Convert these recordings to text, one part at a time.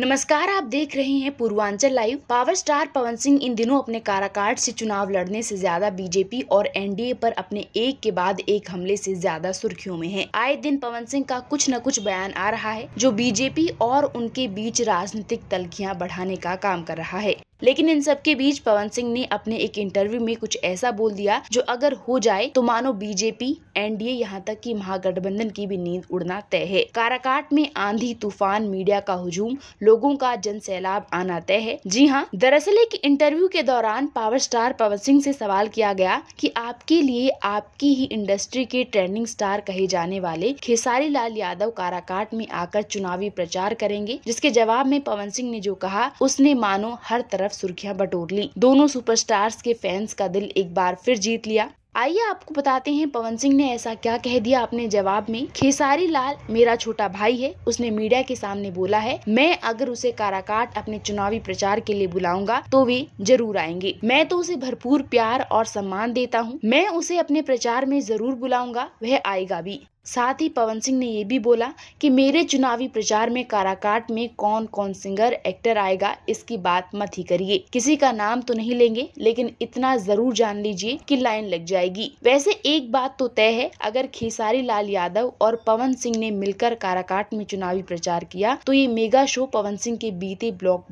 नमस्कार आप देख रहे हैं Purvanchal live power star Pawan Singh इन दिनों अपने काराकाट से चुनाव लड़ने से ज्यादा बीजेपी और एनडीए पर अपने एक के बाद एक हमले से ज्यादा सुर्खियों में हैं। आए दिन पवन सिंह का कुछ न कुछ बयान आ रहा है जो बीजेपी और उनके बीच राजनीतिक तलखियां बढ़ाने का काम कर रहा है लेकिन इन सब के बीच पवन सिंह ने अपने एक इंटरव्यू में कुछ ऐसा बोल दिया जो अगर हो जाए तो मानो बीजेपी एनडीए यहाँ तक कि महागठबंधन की भी नींद उड़ना तय है काराकाट में आंधी तूफान मीडिया का हुजूम लोगों का जन सैलाब आना तय है जी हाँ दरअसल एक इंटरव्यू के दौरान पावर स्टार पवन सिंह से सवाल किया गया कि आपके लिए आपकी ही इंडस्ट्री के ट्रेंडिंग स्टार कहे जाने वाले खेसारी लाल यादव काराकाट में आकर चुनावी प्रचार करेंगे जिसके जवाब में पवन सिंह ने जो कहा उसने मानो हर तरफ सुर्खियां बटोर ली दोनों सुपरस्टार्स के फैंस का दिल एक बार फिर जीत लिया आइए आपको बताते हैं पवन सिंह ने ऐसा क्या कह दिया अपने जवाब में खेसारी लाल मेरा छोटा भाई है उसने मीडिया के सामने बोला है मैं अगर उसे काराकाट अपने चुनावी प्रचार के लिए बुलाऊंगा तो वे जरूर आएंगे मैं तो उसे भरपूर प्यार और सम्मान देता हूँ मैं उसे अपने प्रचार में जरूर बुलाऊंगा वह आएगा भी साथ ही पवन सिंह ने यह भी बोला कि मेरे चुनावी प्रचार में काराकाट में कौन कौन सिंगर एक्टर आएगा इसकी बात मत ही करिए किसी का नाम तो नहीं लेंगे लेकिन इतना जरूर जान लीजिए कि लाइन लग जाएगी वैसे एक बात तो तय है अगर खेसारी लाल यादव और पवन सिंह ने मिलकर काराकाट में चुनावी प्रचार किया तो ये मेगा शो पवन सिंह के बीते ब्लॉक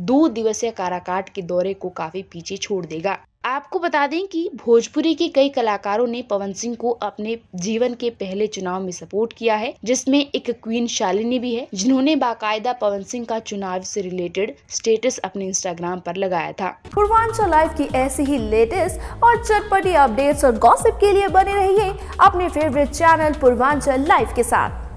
दो दिवसीय काराकाट के दौरे को काफी पीछे छोड़ देगा आपको बता दें कि भोजपुरी के कई कलाकारों ने पवन सिंह को अपने जीवन के पहले चुनाव में सपोर्ट किया है जिसमें एक क्वीन शालिनी भी है जिन्होंने बाकायदा पवन सिंह का चुनाव से रिलेटेड स्टेटस अपने इंस्टाग्राम पर लगाया था पूर्वांचल लाइव की ऐसी ही लेटेस्ट और चटपटी अपडेट्स और गॉसिप के लिए बने रहिए अपने फेवरेट चैनल पूर्वांचल लाइव के साथ